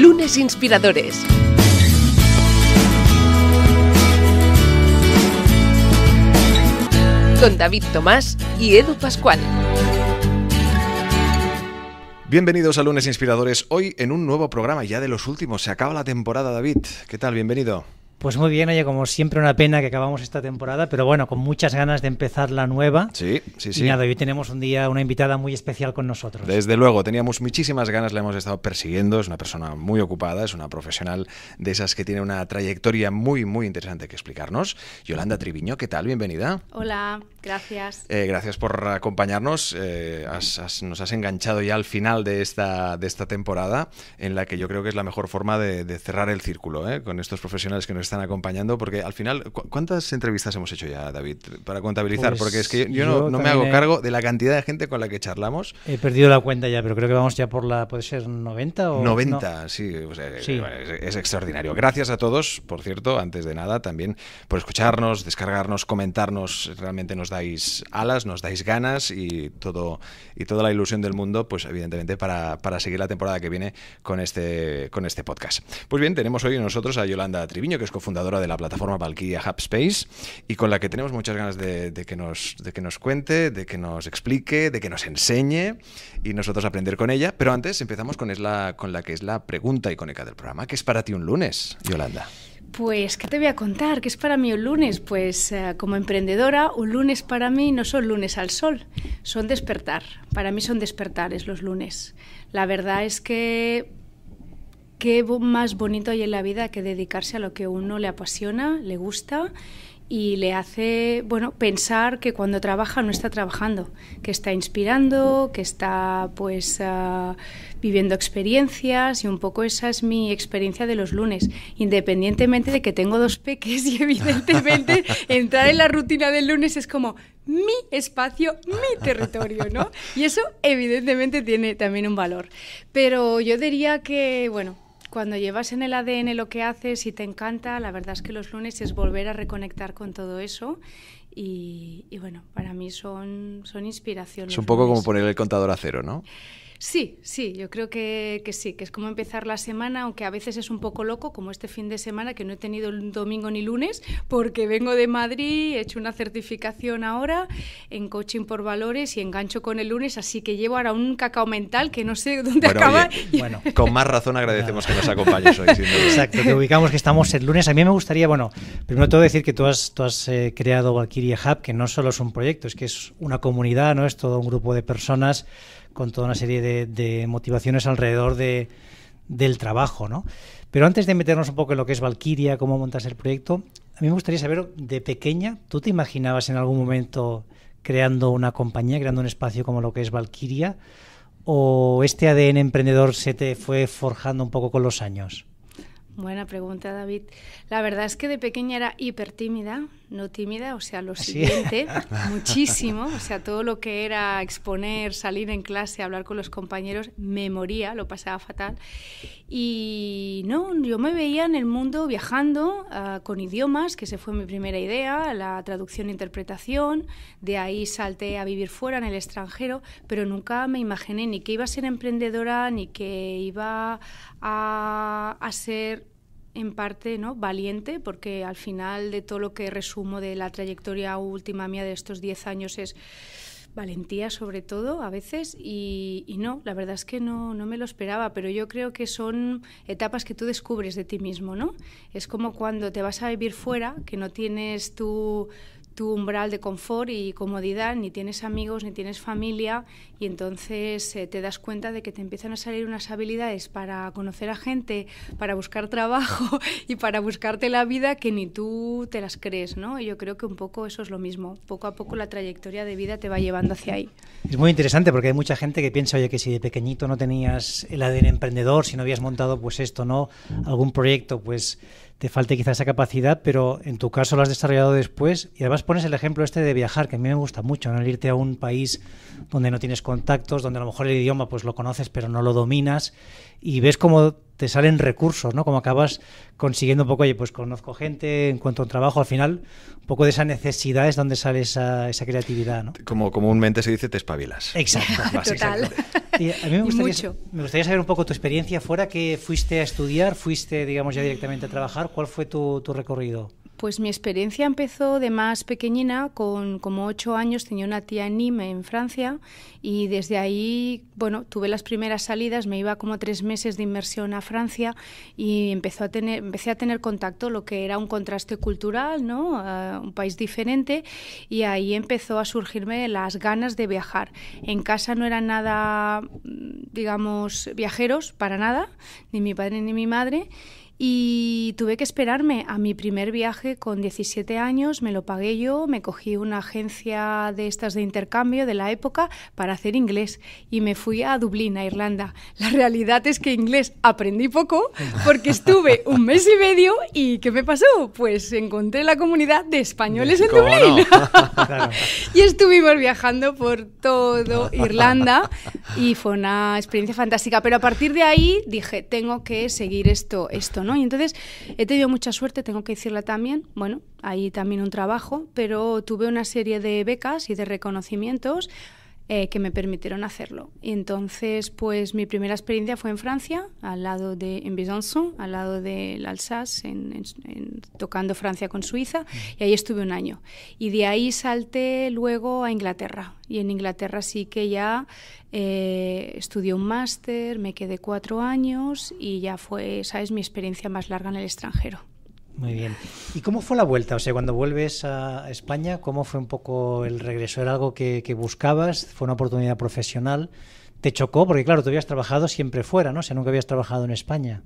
Lunes Inspiradores. Con David Tomás y Edu Pascual. Bienvenidos a Lunes Inspiradores, hoy en un nuevo programa ya de los últimos. Se acaba la temporada, David. ¿Qué tal? Bienvenido. Pues muy bien, oye, como siempre una pena que acabamos esta temporada, pero bueno, con muchas ganas de empezar la nueva. Sí, sí, sí. Y hoy tenemos un día, una invitada muy especial con nosotros. Desde luego, teníamos muchísimas ganas, la hemos estado persiguiendo, es una persona muy ocupada, es una profesional de esas que tiene una trayectoria muy, muy interesante que explicarnos. Yolanda Triviño, ¿qué tal? Bienvenida. Hola, gracias. Eh, gracias por acompañarnos, eh, nos has enganchado ya al final de esta, de esta temporada, en la que yo creo que es la mejor forma de, cerrar el círculo, eh, con estos profesionales que nos están acompañando, porque al final, ¿cuántas entrevistas hemos hecho ya, David, para contabilizar? Pues porque es que yo, no, me hago cargo de la cantidad de gente con la que charlamos. He perdido la cuenta ya, pero creo que vamos ya por la, puede ser 90 o... 90, sí, eh, Es, extraordinario. Gracias a todos, por cierto, antes de nada, también por escucharnos, descargarnos, comentarnos, realmente nos dais alas, nos dais ganas y, todo, y toda la ilusión del mundo, pues evidentemente para, para seguir la temporada que viene con este, con este podcast. Pues bien, tenemos hoy nosotros a Yolanda Triviño, que es fundadora de la plataforma Valkyria Hubspace y con la que tenemos muchas ganas de, que nos, de que nos cuente, de que nos explique, de que nos enseñe y nosotros aprender con ella. Pero antes empezamos con, es la, con la que es la pregunta icónica del programa, ¿Qué es para ti un lunes, Yolanda. Pues, ¿qué te voy a contar? ¿Qué es para mí un lunes? Pues, eh, como emprendedora, un lunes para mí no son lunes al sol, son despertar. Para mí son despertares los lunes. La verdad es que qué más bonito hay en la vida que dedicarse a lo que uno le apasiona, le gusta y le hace bueno pensar que cuando trabaja no está trabajando, que está inspirando, que está pues ah, viviendo experiencias y un poco esa es mi experiencia de los lunes, independientemente de que tengo dos peques y evidentemente entrar en la rutina del lunes es como mi espacio, mi territorio, ¿no? Y eso evidentemente tiene también un valor. Pero yo diría que, bueno, cuando llevas en el ADN lo que haces y te encanta, la verdad es que los lunes es volver a reconectar con todo eso. Y, bueno, para mí son, son inspiración. Es un poco como poner el contador a cero, ¿no? Sí, sí, yo creo que, sí, que es como empezar la semana, aunque a veces es un poco loco, como este fin de semana, que no he tenido domingo ni lunes, porque vengo de Madrid, he hecho una certificación ahora en coaching por valores y engancho con el lunes, así que llevo ahora un cacao mental que no sé dónde bueno, bueno, con más razón agradecemos que nos acompañes hoy. Exacto, te ubicamos que estamos el lunes. A mí me gustaría, bueno, primero todo decir que tú has, tú has eh, creado Valkyrie Hub, que no solo es un proyecto, es que es una comunidad, ¿no? Es todo un grupo de personas con toda una serie de, motivaciones alrededor del trabajo, ¿no? Pero antes de meternos un poco en lo que es Valkyria, cómo montas el proyecto, a mí me gustaría saber, de pequeña, ¿tú te imaginabas en algún momento creando una compañía, creando un espacio como lo que es Valkyria? ¿O este ADN emprendedor se te fue forjando un poco con los años? Buena pregunta, David. La verdad es que de pequeña era hiper tímida, no tímida, o sea, lo siguiente, muchísimo, o sea, todo lo que era exponer, salir en clase, hablar con los compañeros, me moría, lo pasaba fatal. Y no, yo me veía en el mundo viajando ah, con idiomas, que se fue mi primera idea, la traducción e interpretación, de ahí salté a vivir fuera, en el extranjero, pero nunca me imaginé ni que iba a ser emprendedora, ni que iba a, a ser en parte ¿no? valiente, porque al final de todo lo que resumo de la trayectoria última mía de estos 10 años es valentía sobre todo a veces y, y no, la verdad es que no, no, me lo esperaba, pero yo creo que son etapas que tú descubres de ti mismo, ¿no? Es como cuando te vas a vivir fuera, que no tienes tu tu umbral de confort y comodidad, ni tienes amigos, ni tienes familia, y entonces eh, te das cuenta de que te empiezan a salir unas habilidades para conocer a gente, para buscar trabajo y para buscarte la vida que ni tú te las crees, ¿no? yo creo que un poco eso es lo mismo. Poco a poco la trayectoria de vida te va llevando hacia ahí. Es muy interesante porque hay mucha gente que piensa, oye, que si de pequeñito no tenías el ADN emprendedor, si no habías montado pues esto, ¿no? Algún proyecto, pues te falte quizá esa capacidad, pero en tu caso lo has desarrollado después y además pones el ejemplo este de viajar, que a mí me gusta mucho, ¿no? irte a un país donde no tienes contactos, donde a lo mejor el idioma pues lo conoces pero no lo dominas y ves cómo te salen recursos, ¿no? Como acabas consiguiendo un poco, oye, pues conozco gente, encuentro un trabajo, al final, un poco de esa necesidad es donde sale esa, creatividad, ¿no? Como comúnmente se dice, te espabilas. Exacto. Total. Y a mí me gustaría, me gustaría saber un poco tu experiencia fuera, que fuiste a estudiar, fuiste, digamos, ya directamente a trabajar, ¿cuál fue tu, tu recorrido? Pues mi experiencia empezó de más pequeñina, con como ocho años tenía una tía en Nîmes, en Francia, y desde ahí, bueno, tuve las primeras salidas, me iba como tres meses de inmersión a Francia y empezó a tener, empecé a tener contacto, lo que era un contraste cultural, ¿no? un país diferente, y ahí empezó a surgirme las ganas de viajar. En casa no eran nada, digamos, viajeros, para nada, ni mi padre ni mi madre, y tuve que esperarme a mi primer viaje con 17 años, me lo pagué yo, me cogí una agencia de estas de intercambio de la época para hacer inglés y me fui a Dublín, a Irlanda. La realidad es que inglés aprendí poco porque estuve un mes y medio y ¿qué me pasó? Pues encontré la comunidad de españoles en Dublín. y estuvimos viajando por todo Irlanda y fue una experiencia fantástica. Pero a partir de ahí dije, tengo que seguir esto, esto y entonces he tenido mucha suerte, tengo que decirla también, bueno, ahí también un trabajo, pero tuve una serie de becas y de reconocimientos eh, que me permitieron hacerlo. entonces, pues mi primera experiencia fue en Francia, al lado de, en Besançon, al lado del Alsace, tocando Francia con Suiza, y ahí estuve un año. Y de ahí salté luego a Inglaterra. Y en Inglaterra sí que ya eh, estudié un máster, me quedé cuatro años y ya fue, esa es mi experiencia más larga en el extranjero. Muy bien. ¿Y cómo fue la vuelta? O sea, cuando vuelves a España, ¿cómo fue un poco el regreso? ¿Era algo que, buscabas? ¿Fue una oportunidad profesional? ¿Te chocó? Porque claro, tú habías trabajado siempre fuera, ¿no? O sea, nunca habías trabajado en España.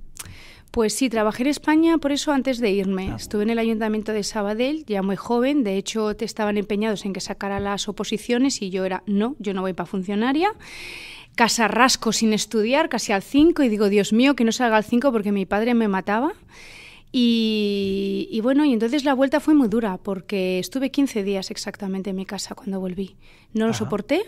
Pues sí, trabajé en España, por eso antes de irme. Ah. Estuve en el ayuntamiento de Sabadell, ya muy joven, de hecho te estaban empeñados en que sacara las oposiciones y yo era, no, yo no voy para funcionaria. Casarrasco sin estudiar, casi al 5, y digo, Dios mío, que no salga al 5 porque mi padre me mataba. Y, bueno, y entonces la vuelta fue muy dura porque estuve 15 días exactamente en mi casa cuando volví. No lo soporté.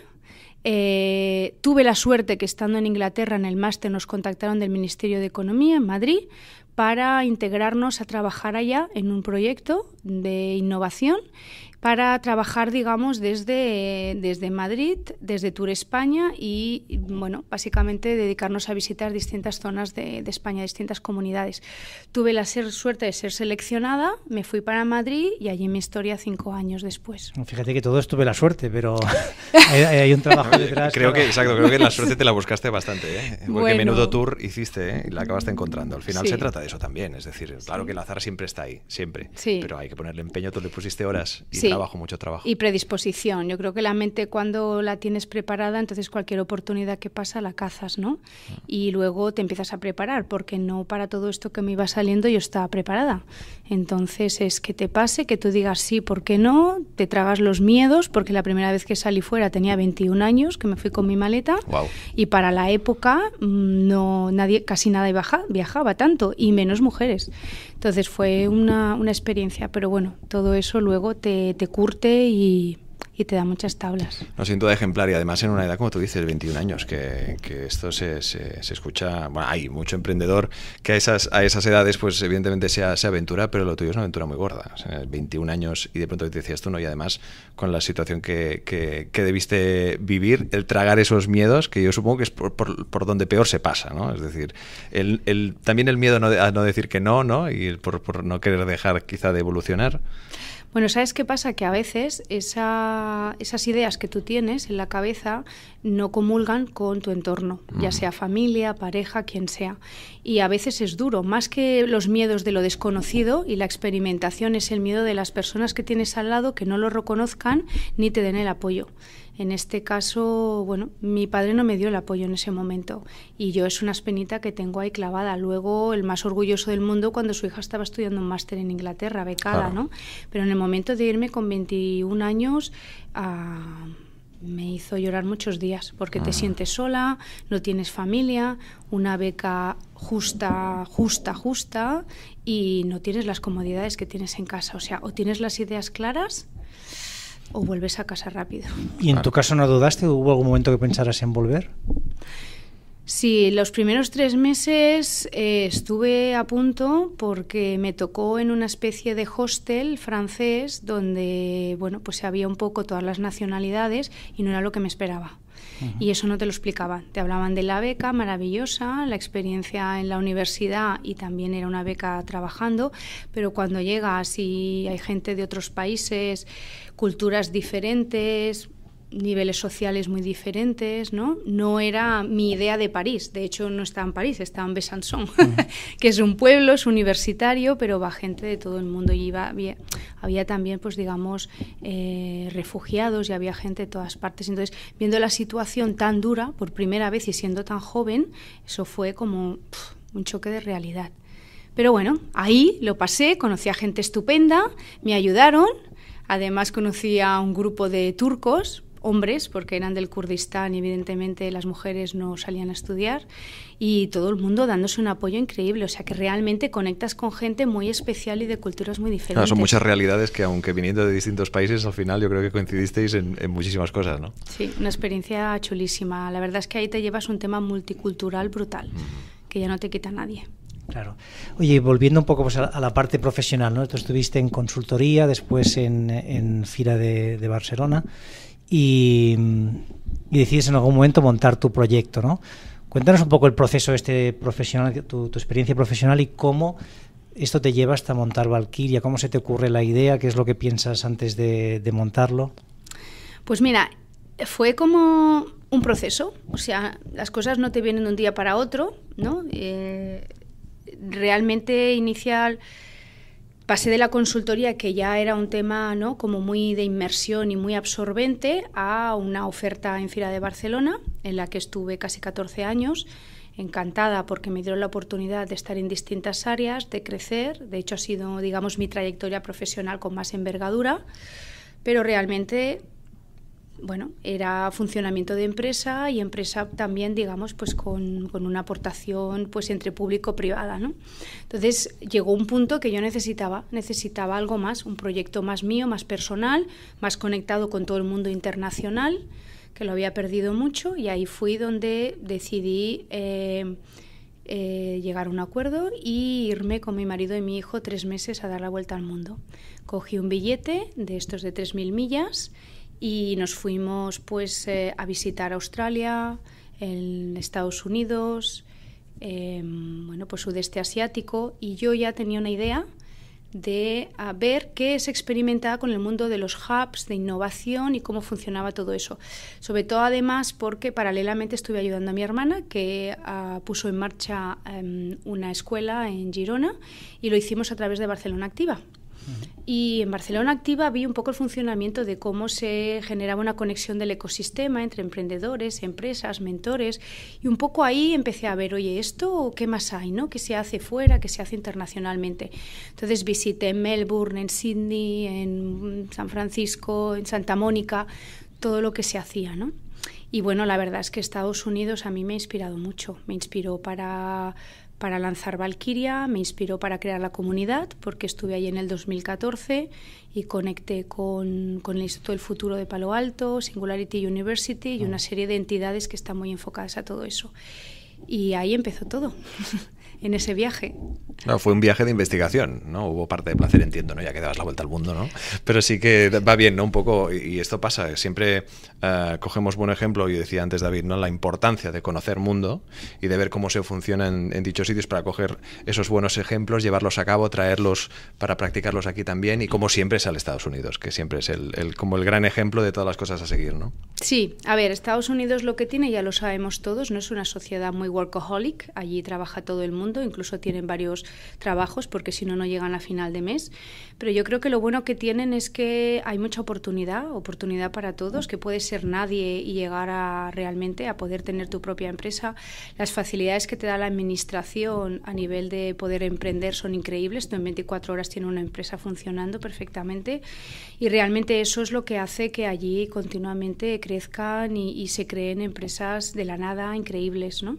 Eh, tuve la suerte que estando en Inglaterra en el máster nos contactaron del Ministerio de Economía en Madrid para integrarnos a trabajar allá en un proyecto de innovación para trabajar, digamos, desde, desde Madrid, desde Tour España y, bueno, básicamente dedicarnos a visitar distintas zonas de, España, distintas comunidades. Tuve la suerte de ser seleccionada, me fui para Madrid y allí mi historia cinco años después. Fíjate que todos tuve la suerte, pero hay, un trabajo detrás. creo que, creo que la suerte te la buscaste bastante, porque ¿eh? menudo tour hiciste ¿eh? y la acabaste encontrando. Al final se trata de eso también, es decir, claro que el azar siempre está ahí, siempre, sí. pero hay que ponerle empeño, tú le pusiste horas y trabajo, mucho trabajo. Y predisposición. Yo creo que la mente cuando la tienes preparada, entonces cualquier oportunidad que pasa la cazas, ¿no? Mm. Y luego te empiezas a preparar, porque no para todo esto que me iba saliendo yo estaba preparada. Entonces es que te pase, que tú digas sí, ¿por qué no? Te tragas los miedos, porque la primera vez que salí fuera tenía 21 años, que me fui con mi maleta. Y para la época mm, no nadie casi nada viajaba tanto, y menos mujeres. Entonces fue una, una experiencia, pero bueno, todo eso luego te, te curte y, y te da muchas tablas. No, siento de ejemplar y además en una edad, como tú dices, 21 años, que, esto se, se, escucha, bueno, hay mucho emprendedor que a esas, a esas edades pues evidentemente se, aventura, pero lo tuyo es una aventura muy gorda, 21 años y de pronto te decías tú, ¿no? Y además con la situación que, debiste vivir, el tragar esos miedos, que yo supongo que es por, donde peor se pasa, ¿no? Es decir, el, el, también el miedo no, a no decir que no, ¿no? Y por, por no querer dejar quizá de evolucionar. Bueno, ¿sabes qué pasa? Que a veces esa, esas ideas que tú tienes en la cabeza no comulgan con tu entorno, ya mm. sea familia, pareja, quien sea. Y a veces es duro, más que los miedos de lo desconocido y la experimentación es el miedo de las personas que tienes al lado que no lo reconozcan ni te den el apoyo. En este caso, bueno, mi padre no me dio el apoyo en ese momento y yo es una espinita que tengo ahí clavada. Luego, el más orgulloso del mundo cuando su hija estaba estudiando un máster en Inglaterra, becada, ¿no? Pero en el momento de irme con 21 años ah, me hizo llorar muchos días porque te ah. sientes sola, no tienes familia, una beca justa, justa, justa y no tienes las comodidades que tienes en casa. O sea, o tienes las ideas claras o vuelves a casa rápido. ¿Y en tu caso no dudaste? ¿Hubo algún momento que pensaras en volver? Sí, los primeros tres meses eh, estuve a punto porque me tocó en una especie de hostel francés donde, bueno, pues había un poco todas las nacionalidades y no era lo que me esperaba. Y eso no te lo explicaban. Te hablaban de la beca maravillosa, la experiencia en la universidad y también era una beca trabajando, pero cuando llegas y hay gente de otros países, culturas diferentes, niveles sociales muy diferentes, ¿no? No era mi idea de París, de hecho no estaba en París, estaba en Besançon, que es un pueblo, es universitario, pero va gente de todo el mundo y iba, había, había también, pues digamos, eh, refugiados y había gente de todas partes. Entonces, viendo la situación tan dura por primera vez y siendo tan joven, eso fue como un choque de realidad. Pero bueno, ahí lo pasé, conocí a gente estupenda, me ayudaron, Además conocí a un grupo de turcos hombres, porque eran del Kurdistán y evidentemente las mujeres no salían a estudiar, y todo el mundo dándose un apoyo increíble. O sea que realmente conectas con gente muy especial y de culturas muy ah, diferentes. son muchas realidades que aunque viniendo de distintos países, al final yo creo que coincidisteis en, muchísimas cosas, ¿no? Sí, una experiencia chulísima. La verdad es que ahí te llevas un tema multicultural brutal, que ya no te quita nadie. Claro. Oye, volviendo un poco pues, a la parte profesional, ¿no? Tú estuviste en consultoría, después en, Fira de, de Barcelona y, decides en algún momento montar tu proyecto, ¿no? Cuéntanos un poco el proceso este profesional, tu, experiencia profesional y cómo esto te lleva hasta montar Valkyria, cómo se te ocurre la idea, qué es lo que piensas antes de, montarlo. Pues mira, fue como un proceso, o sea, las cosas no te vienen de un día para otro, ¿no? Eh, realmente inicial pasé de la consultoría, que ya era un tema ¿no? como muy de inmersión y muy absorbente, a una oferta en Fira de Barcelona, en la que estuve casi 14 años, encantada porque me dieron la oportunidad de estar en distintas áreas, de crecer. De hecho, ha sido, digamos, mi trayectoria profesional con más envergadura, pero realmente bueno, era funcionamiento de empresa y empresa también, digamos, pues con, una aportación pues entre público-privada, ¿no? Entonces llegó un punto que yo necesitaba, necesitaba algo más, un proyecto más mío, más personal, más conectado con todo el mundo internacional, que lo había perdido mucho y ahí fui donde decidí eh, eh, llegar a un acuerdo y irme con mi marido y mi hijo tres meses a dar la vuelta al mundo. Cogí un billete de estos de 3.000 millas y nos fuimos pues eh, a visitar Australia, en Estados Unidos, em, bueno, pues sudeste asiático y yo ya tenía una idea de ver qué se experimentaba con el mundo de los hubs de innovación y cómo funcionaba todo eso. Sobre todo además porque paralelamente estuve ayudando a mi hermana que ah, puso en marcha em, una escuela en Girona y lo hicimos a través de Barcelona Activa. Y en Barcelona Activa vi un poco el funcionamiento de cómo se generaba una conexión del ecosistema entre emprendedores, empresas, mentores. Y un poco ahí empecé a ver, oye, ¿esto qué más hay? ¿no? ¿Qué se hace fuera? ¿Qué se hace internacionalmente? Entonces visité en Melbourne, en Sydney, en San Francisco, en Santa Mónica, todo lo que se hacía. ¿no? Y bueno, la verdad es que Estados Unidos a mí me ha inspirado mucho. Me inspiró para para lanzar Valkyria, me inspiró para crear la comunidad, porque estuve allí en el 2014 y conecté con, con el Instituto del Futuro de Palo Alto, Singularity University y ah. una serie de entidades que están muy enfocadas a todo eso. Y ahí empezó todo. en ese viaje. No, fue un viaje de investigación, ¿no? Hubo parte de placer, entiendo, ¿no? Ya que dabas la vuelta al mundo, ¿no? Pero sí que va bien, ¿no? Un poco, y esto pasa, eh, siempre eh, cogemos buen ejemplo, y decía antes David, ¿no? La importancia de conocer mundo y de ver cómo se funciona en, dichos sitios para coger esos buenos ejemplos, llevarlos a cabo, traerlos para practicarlos aquí también y como siempre es al Estados Unidos, que siempre es el, como el gran ejemplo de todas las cosas a seguir, ¿no? Sí, a ver, Estados Unidos lo que tiene, ya lo sabemos todos, no es una sociedad muy workaholic, allí trabaja todo el mundo, incluso tienen varios trabajos porque si no, no llegan a final de mes, pero yo creo que lo bueno que tienen es que hay mucha oportunidad, oportunidad para todos, que puede ser nadie y llegar a realmente a poder tener tu propia empresa, las facilidades que te da la administración a nivel de poder emprender son increíbles, tú en 24 horas tienes una empresa funcionando perfectamente y realmente eso es lo que hace que allí continuamente crezca y, se creen empresas de la nada increíbles, ¿no?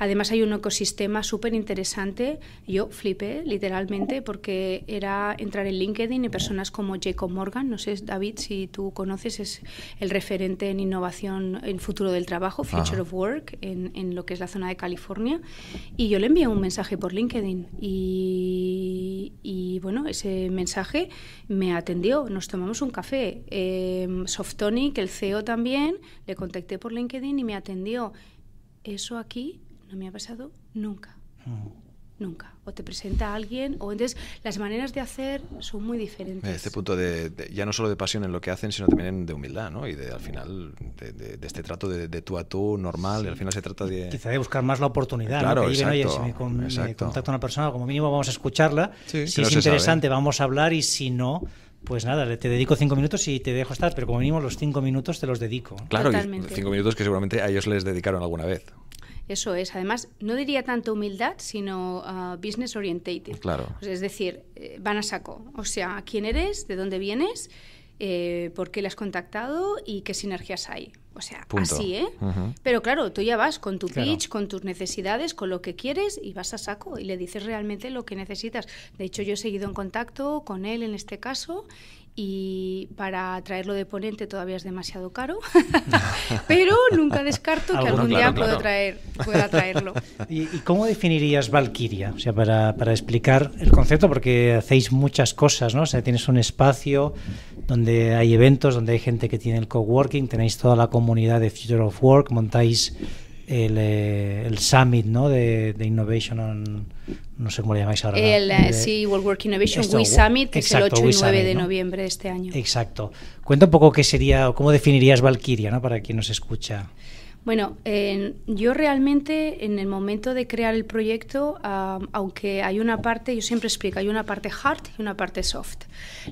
Además hay un ecosistema súper interesante. Yo flipé literalmente porque era entrar en LinkedIn y personas como Jacob Morgan, no sé David si tú conoces, es el referente en innovación en futuro del trabajo, Future of Work, en, lo que es la zona de California. Y yo le envié un mensaje por LinkedIn y, bueno, ese mensaje me atendió, nos tomamos un café. Eh, Softonic, el CEO también le contacté por LinkedIn y me atendió. Eso aquí no me ha pasado nunca. Mm. Nunca. O te presenta a alguien, o entonces las maneras de hacer son muy diferentes. Este punto de, ya no solo de pasión en lo que hacen, sino también de humildad, ¿no? Y de, al final, de, este trato de, tú a tú normal, al final se trata de... Quizá de buscar más la oportunidad, claro, ¿no? Que exacto, si me, contacta una persona, como mínimo vamos a escucharla. si, es interesante, vamos a hablar, y si no, pues nada, te dedico cinco minutos y te dejo estar, pero como mínimo los cinco minutos te los dedico. Claro, cinco minutos que seguramente a ellos les dedicaron alguna vez. Eso es. Además, no diría tanto humildad, sino ah, business orientated. Claro. es decir, eh, van a saco. O sea, quién eres, de dónde vienes, eh, por qué le has contactado y qué sinergias hay. O sea, así, ¿eh? Pero claro, tú ya vas con tu pitch, con tus necesidades, con lo que quieres y vas a saco y le dices realmente lo que necesitas. De hecho, yo he seguido en contacto con él en este caso y para traerlo de ponente todavía es demasiado caro, pero nunca descarto que algún día pueda, Traer, pueda traerlo. ¿Y, ¿Y, cómo definirías Valkyria? O sea, para, para, explicar el concepto, porque hacéis muchas cosas, ¿no? O sea, tienes un espacio donde hay eventos, donde hay gente que tiene el coworking, tenéis toda la comunidad de Future of Work, montáis eh, el, Summit ¿no? de, Innovation on, no sé cómo le llamáis ahora. El, eh, sí, World Work Innovation We Summit, que es el 8 y 9 de noviembre de este año. Exacto. Cuenta un poco qué sería, o cómo definirías Valkyria, ¿no? para quien nos escucha. Bueno, yo realmente en el momento de crear el proyecto, aunque hay una parte, yo siempre explico, hay una parte hard y una parte soft.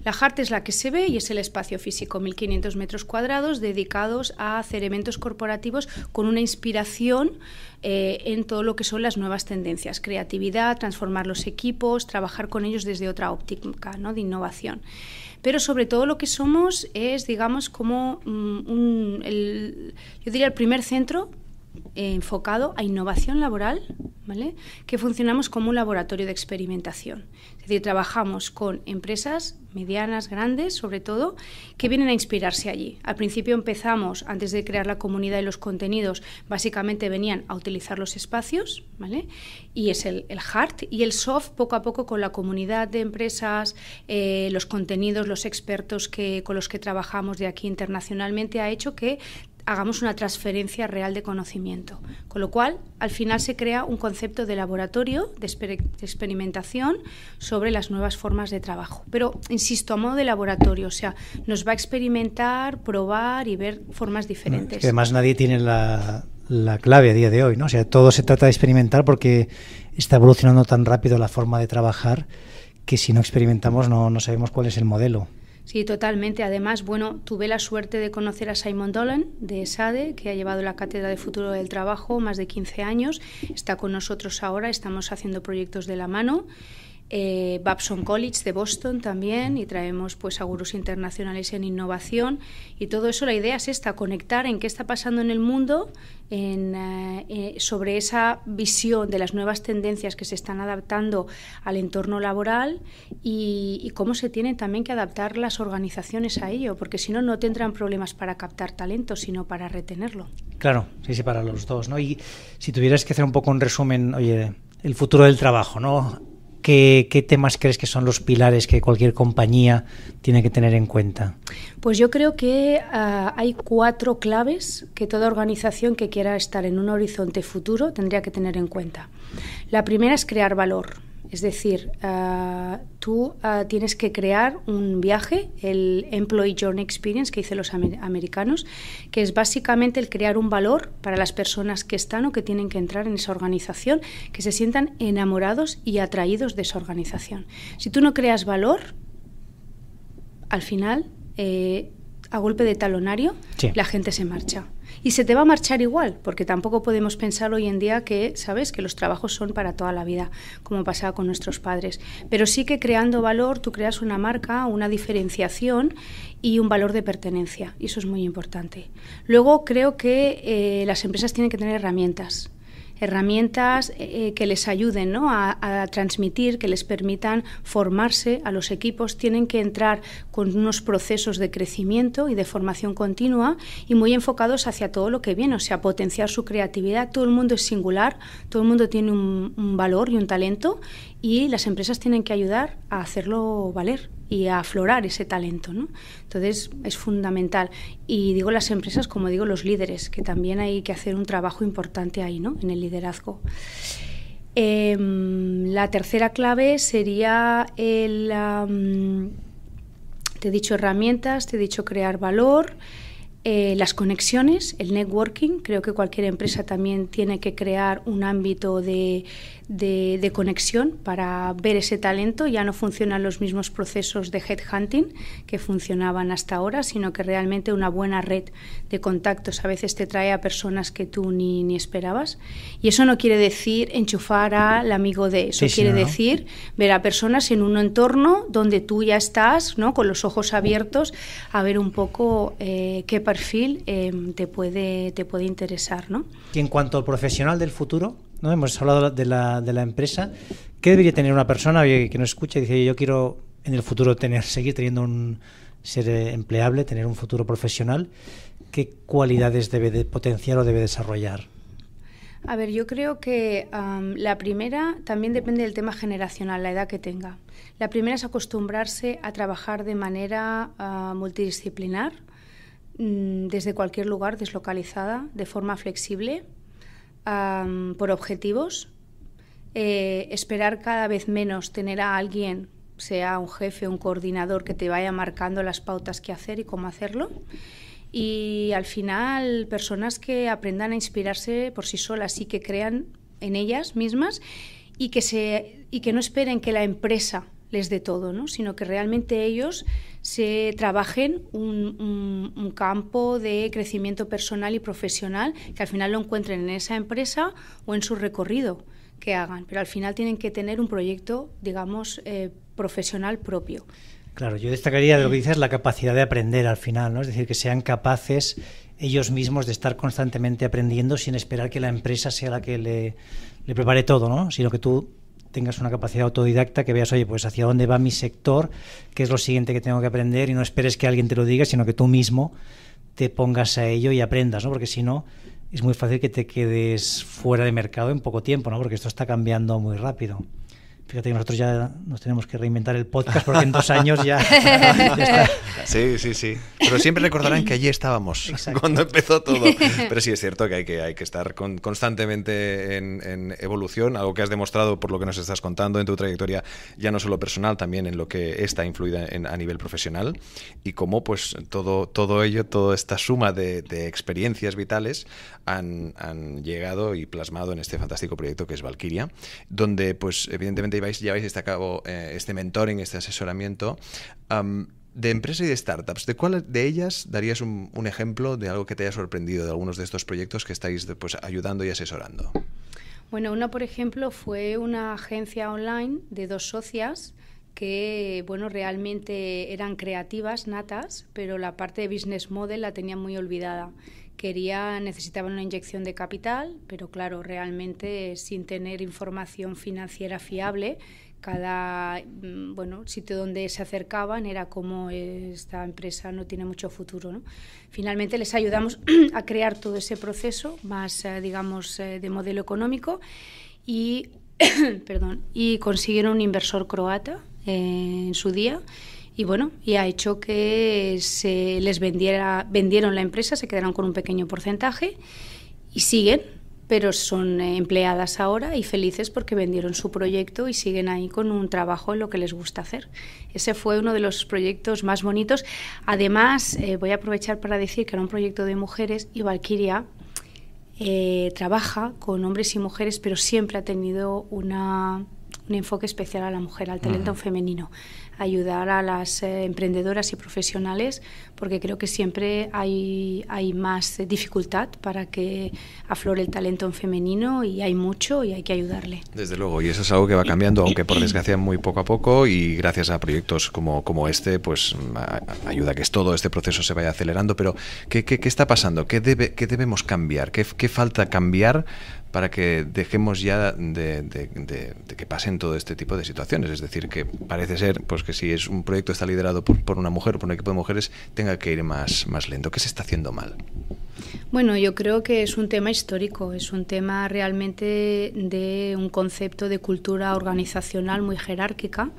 La hard es la que se ve y es el espacio físico, 1.500 metros cuadrados dedicados a hacer eventos corporativos con una inspiración eh, en todo lo que son las nuevas tendencias, creatividad, transformar los equipos, trabajar con ellos desde otra óptica ¿no? de innovación. Pero sobre todo lo que somos es, digamos, como mm, el, yo diría el primer centro enfocado a innovación laboral, que funcionamos como un laboratorio de experimentación. Es decir, trabajamos con empresas medianas, grandes, sobre todo, que vienen a inspirarse allí. Al principio empezamos, antes de crear la comunidad y los contenidos, básicamente venían a utilizar los espacios, ¿vale? Y es el, el hard y el soft, poco a poco, con la comunidad de empresas, eh, los contenidos, los expertos que, con los que trabajamos de aquí internacionalmente, ha hecho que hagamos una transferencia real de conocimiento. Con lo cual, al final se crea un concepto de laboratorio, de, experimentación sobre las nuevas formas de trabajo. Pero, insisto, a modo de laboratorio, o sea, nos va a experimentar, probar y ver formas diferentes. además nadie tiene la, clave a día de hoy, ¿no? O sea, todo se trata de experimentar porque está evolucionando tan rápido la forma de trabajar que si no experimentamos no, no sabemos cuál es el modelo. Sí, totalmente. Además, bueno, tuve la suerte de conocer a Simon Dolan de SADE, que ha llevado la Cátedra de Futuro del Trabajo más de 15 años. Está con nosotros ahora, estamos haciendo proyectos de la mano. Eh, Babson College de Boston también y traemos pues a internacionales en innovación y todo eso la idea es esta conectar en qué está pasando en el mundo en, eh, eh, sobre esa visión de las nuevas tendencias que se están adaptando al entorno laboral y, cómo se tienen también que adaptar las organizaciones a ello porque si no no tendrán problemas para captar talento sino para retenerlo claro sí sí para los dos no y si tuvieras que hacer un poco un resumen oye el futuro del trabajo no ¿Qué, temas crees que son los pilares que cualquier compañía tiene que tener en cuenta? Pues yo creo que ah, hay cuatro claves que toda organización que quiera estar en un horizonte futuro tendría que tener en cuenta. La primera es crear valor. Es decir, ah, tú ah, tienes que crear un viaje, el Employee Journey Experience que dicen los americanos, que es básicamente el crear un valor para las personas que están o que tienen que entrar en esa organización, que se sientan enamorados y atraídos de esa organización. Si tú no creas valor, al final, eh, a golpe de talonario, la gente se marcha y se te va a marchar igual, porque tampoco podemos pensar hoy en día que, ¿sabes?, que los trabajos son para toda la vida, como pasaba con nuestros padres. Pero sí que creando valor, tú creas una marca, una diferenciación y un valor de pertenencia, y eso es muy importante. Luego creo que eh, las empresas tienen que tener herramientas herramientas eh, eh, que les ayuden ¿no? a, transmitir, que les permitan formarse a los equipos. Tienen que entrar con unos procesos de crecimiento y de formación continua y muy enfocados hacia todo lo que viene, o sea, potenciar su creatividad. Todo el mundo es singular, todo el mundo tiene un, un valor y un talento y las empresas tienen que ayudar a hacerlo valer y a aflorar ese talento. ¿no? Entonces es fundamental. Y digo las empresas como digo los líderes, que también hay que hacer un trabajo importante ahí, ¿no? en el liderazgo. Em, la tercera clave sería el... te he dicho herramientas, te he dicho crear valor. Eh, las conexiones, el networking, creo que cualquier empresa también tiene que crear un ámbito de, conexión para ver ese talento. Ya no funcionan los mismos procesos de headhunting que funcionaban hasta ahora, sino que realmente una buena red de contactos a veces te trae a personas que tú ni, esperabas. Y eso no quiere decir enchufar al amigo de eso, quiere decir ver a personas en un entorno donde tú ya estás, ¿no? con los ojos abiertos, a ver un poco eh, qué perfil em, te, puede, te puede interesar. ¿no? Y en cuanto al profesional del futuro, ¿no? hemos hablado de la, de la empresa, ¿qué debería tener una persona que no escucha y dice yo quiero en el futuro tener, seguir teniendo un ser eh, empleable, tener un futuro profesional? ¿Qué cualidades debe potenciar o debe desarrollar? A ver, yo creo que la primera también depende del tema generacional, la edad que tenga. La primera es acostumbrarse a trabajar de manera ah, multidisciplinar, Mm, desde cualquier lugar, deslocalizada, de forma flexible, por objetivos. Eh, esperar cada vez menos tener a alguien, sea un jefe, un coordinador, que te vaya marcando las pautas que hacer y cómo hacerlo. Y al final, personas que aprendan a inspirarse por sí solas y que crean en ellas mismas y que, se, y que no esperen que la empresa les dé todo, ¿no? sino que realmente ellos se trabajen un, campo de crecimiento personal y profesional que al final lo encuentren en esa empresa o en su recorrido que hagan, pero al final tienen que tener un proyecto, digamos, eh, profesional propio. Claro, yo destacaría de lo que dices la capacidad de aprender al final, ¿no? Es decir, que sean capaces ellos mismos de estar constantemente aprendiendo sin esperar que la empresa sea la que le, le prepare todo, ¿no? Sino que tú tengas una capacidad autodidacta, que veas, oye, pues hacia dónde va mi sector, qué es lo siguiente que tengo que aprender y no esperes que alguien te lo diga, sino que tú mismo te pongas a ello y aprendas, ¿no? Porque si no, es muy fácil que te quedes fuera de mercado en poco tiempo, ¿no? Porque esto está cambiando muy rápido. Fíjate que nosotros ya nos tenemos que reinventar el podcast por en dos años ya, Sí, sí, sí. Pero siempre recordarán que allí estábamos cuando empezó todo. Pero sí es cierto que hay que, hay que estar constantemente en, evolución, algo que has demostrado por lo que nos estás contando en tu trayectoria, ya no solo personal, también en lo que está influida a nivel profesional y cómo pues todo, todo ello, toda esta suma de, experiencias vitales han, han llegado y plasmado en este fantástico proyecto que es Valkyria, donde pues evidentemente lleváis, este a cabo eh, este mentoring, este asesoramiento. de empresas y de startups, ¿de cuál de ellas darías un, ejemplo de algo que te haya sorprendido de algunos de estos proyectos que estáis pues, ayudando y asesorando? Bueno, una, por ejemplo, fue una agencia online de dos socias que, bueno, realmente eran creativas, natas, pero la parte de business model la tenían muy olvidada quería, necesitaban una inyección de capital, pero claro, realmente sin tener información financiera fiable, cada mm, bueno, sitio donde se acercaban era como esta empresa no tiene mucho futuro. ¿no? Finalmente les ayudamos a crear todo ese proceso más, eh, digamos, eh, de modelo económico y, perdón, y consiguieron un inversor croata eh, en su día y bueno, y ha hecho que se les vendiera, vendieron la empresa, se quedaron con un pequeño porcentaje y siguen, pero son eh, empleadas ahora y felices porque vendieron su proyecto y siguen ahí con un trabajo en lo que les gusta hacer. Ese fue uno de los proyectos más bonitos. Además, eh, voy a aprovechar para decir que era un proyecto de mujeres y Valkyria eh, trabaja con hombres y mujeres, pero siempre ha tenido un enfoque especial a la mujer, al talento femenino ayudar a las eh, emprendedoras y profesionales, porque creo que siempre hay, hay más dificultad para que aflore el talento en femenino y hay mucho y hay que ayudarle. Desde luego, y eso es algo que va cambiando, aunque por desgracia muy poco a poco y gracias a proyectos como, como este, pues ayuda a que todo este proceso se vaya acelerando, pero ¿qué, qué, qué está pasando? ¿Qué, debe, qué debemos cambiar? ¿Qué, ¿Qué falta cambiar para que dejemos ya de, que pasen todo este tipo de situaciones. Es decir, que parece ser pues que si es un proyecto está liderado por, una mujer o por un equipo de mujeres, tenga que ir más, más lento. ¿Qué se está haciendo mal? Bueno, yo creo que es un tema histórico, es un tema realmente de un concepto de cultura organizacional muy jerárquica,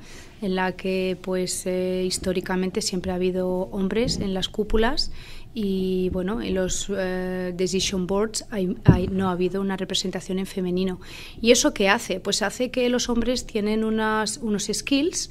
en la que pues eh, históricamente siempre ha habido hombres en las cúpulas y bueno, en los eh, decision boards no ha habido una representación en femenino. ¿Y eso qué hace? Pues hace que los hombres tienen unas, unos skills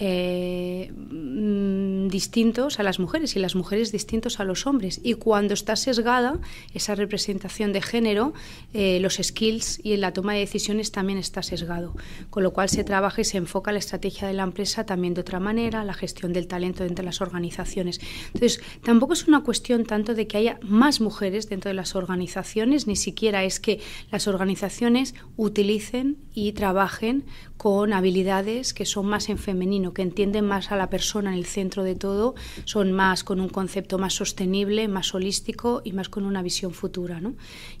eh, mm, distintos a las mujeres y las mujeres distintos a los hombres. Y cuando está sesgada esa representación de género, eh, los skills y en la toma de decisiones también está sesgado. Con lo cual se trabaja y se enfoca la estrategia de la empresa también de otra manera, la gestión del talento dentro de las organizaciones. Entonces, tampoco es una cuestión tanto de que haya más mujeres dentro de las organizaciones, ni siquiera es que las organizaciones utilicen y trabajen con habilidades que son más en femenino que entienden más a la persona en el centro de todo, son más con un concepto más sostenible, más holístico y más con una visión futura.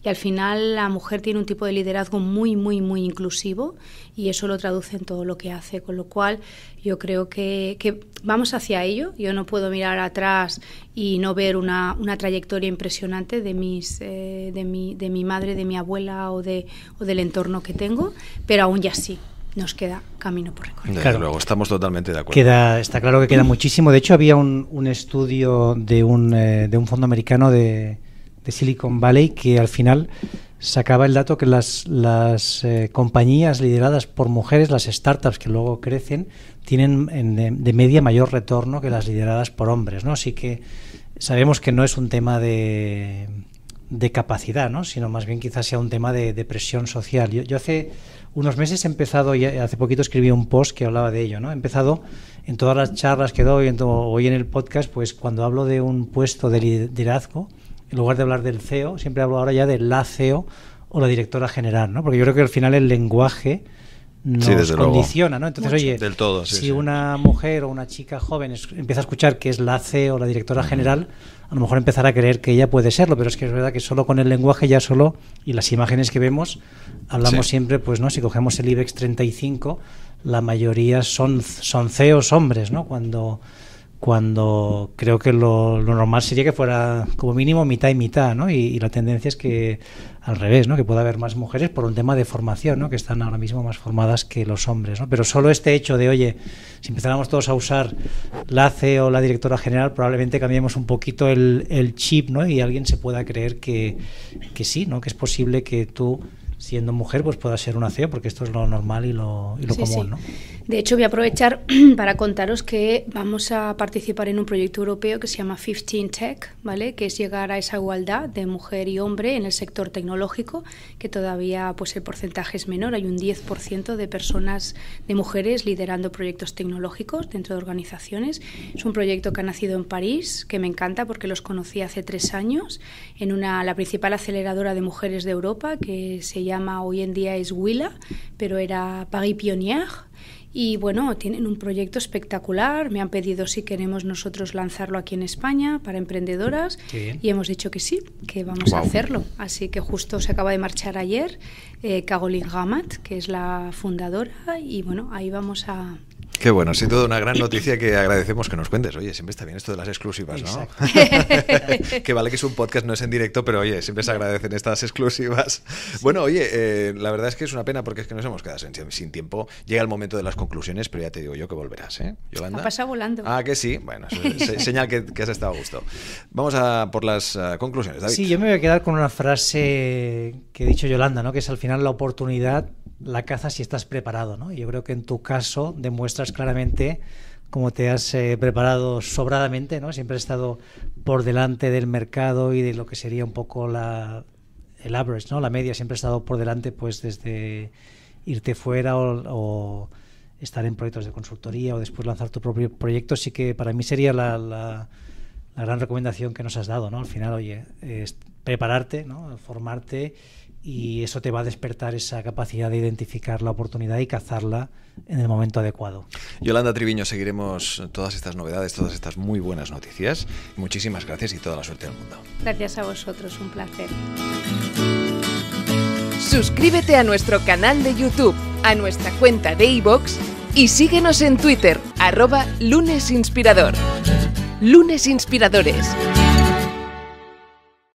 Y al final la mujer tiene un tipo de liderazgo muy, muy, muy inclusivo y eso lo traduce en todo lo que hace, con lo cual yo creo que, vamos hacia ello. Yo no puedo mirar atrás y no ver una, trayectoria impresionante de, mis, eh, de, mi, madre, de mi abuela o, de, o del entorno que tengo, pero aún ya sí nos queda camino por recorrer. claro. luego, estamos totalmente de acuerdo. Queda, está claro que queda muchísimo. De hecho, había un, estudio de un, eh, de un fondo americano de, de, Silicon Valley que al final sacaba el dato que las, las eh, compañías lideradas por mujeres, las startups que luego crecen, tienen de, media mayor retorno que las lideradas por hombres. ¿no? Así que sabemos que no es un tema de de capacidad, ¿no? sino más bien quizás sea un tema de, de presión social. yo, hace unos meses he empezado, y hace poquito escribí un post que hablaba de ello, ¿no? He empezado en todas las charlas que doy, en hoy en el podcast, pues cuando hablo de un puesto de liderazgo, en lugar de hablar del CEO, siempre hablo ahora ya de la CEO o la directora general, ¿no? Porque yo creo que al final el lenguaje nos condiciona, ¿no? Entonces, si una mujer o una chica joven empieza a escuchar que es la CEO o la directora general, a lo mejor empezar a creer que ella puede serlo, pero es que es verdad que solo con el lenguaje ya solo y las imágenes que vemos, hablamos siempre, pues no, si cogemos el IBEX 35, la mayoría son, son CEOs hombres, ¿no? Cuando cuando creo que lo, normal sería que fuera como mínimo mitad y mitad, ¿no? Y, la tendencia es que al revés, ¿no? Que pueda haber más mujeres por un tema de formación, ¿no? Que están ahora mismo más formadas que los hombres, ¿no? Pero solo este hecho de, oye, si empezáramos todos a usar la CEO o la directora general, probablemente cambiemos un poquito el, chip, ¿no? Y alguien se pueda creer que, que sí, ¿no? Que es posible que tú siendo mujer pues pueda ser una CEO, porque esto es lo normal y lo, común. De hecho, voy a aprovechar para contaros que vamos a participar en un proyecto europeo que se llama 15 Tech, ¿vale? que es llegar a esa igualdad de mujer y hombre en el sector tecnológico, que todavía pues el porcentaje es menor, hay un 10% de personas, de mujeres liderando proyectos tecnológicos dentro de organizaciones. Es un proyecto que ha nacido en París, que me encanta porque los conocí hace tres años, en una, la principal aceleradora de mujeres de Europa, que se llama llama hoy en día es Willa, pero era Paris Pionier. Y bueno, tienen un proyecto espectacular. Me han pedido si queremos nosotros lanzarlo aquí en España para emprendedoras. Y hemos dicho que sí, que vamos a hacerlo. Así que justo se acaba de marchar ayer eh, Caroline Gamat, que es la fundadora. Y bueno, ahí vamos a, Qué bueno, sin duda una gran noticia que agradecemos que nos cuentes. Oye, siempre está bien esto de las exclusivas, ¿no? que vale que es un podcast, no es en directo, pero oye, siempre se agradecen estas exclusivas. Bueno, oye, eh, la verdad es que es una pena porque es que nos hemos quedado sin, tiempo. Llega el momento de las conclusiones, pero ya te digo yo que volverás, ¿eh? Yolanda. Ha pasado volando. Ah, que sí. Bueno, señal que, has estado a gusto. Vamos a por las ah, conclusiones, David. Sí, yo me voy a quedar con una frase que ha dicho Yolanda, ¿no? Que es al final la oportunidad la caza si estás preparado. ¿no? Yo creo que en tu caso demuestras claramente cómo te has eh, preparado sobradamente, ¿no? siempre has estado por delante del mercado y de lo que sería un poco la, el average, ¿no? la media, siempre ha estado por delante pues desde irte fuera o, estar en proyectos de consultoría o después lanzar tu propio proyecto, sí que para mí sería la, la, gran recomendación que nos has dado, ¿no? Al final, oye, es prepararte, ¿no? Formarte y eso te va a despertar esa capacidad de identificar la oportunidad y cazarla en el momento adecuado. Yolanda Triviño, seguiremos todas estas novedades, todas estas muy buenas noticias. Muchísimas gracias y toda la suerte del mundo. Gracias a vosotros, un placer. Suscríbete a nuestro canal de YouTube, a nuestra cuenta de iVoox y síguenos en Twitter, arroba lunesinspirador. Lunes Inspiradores.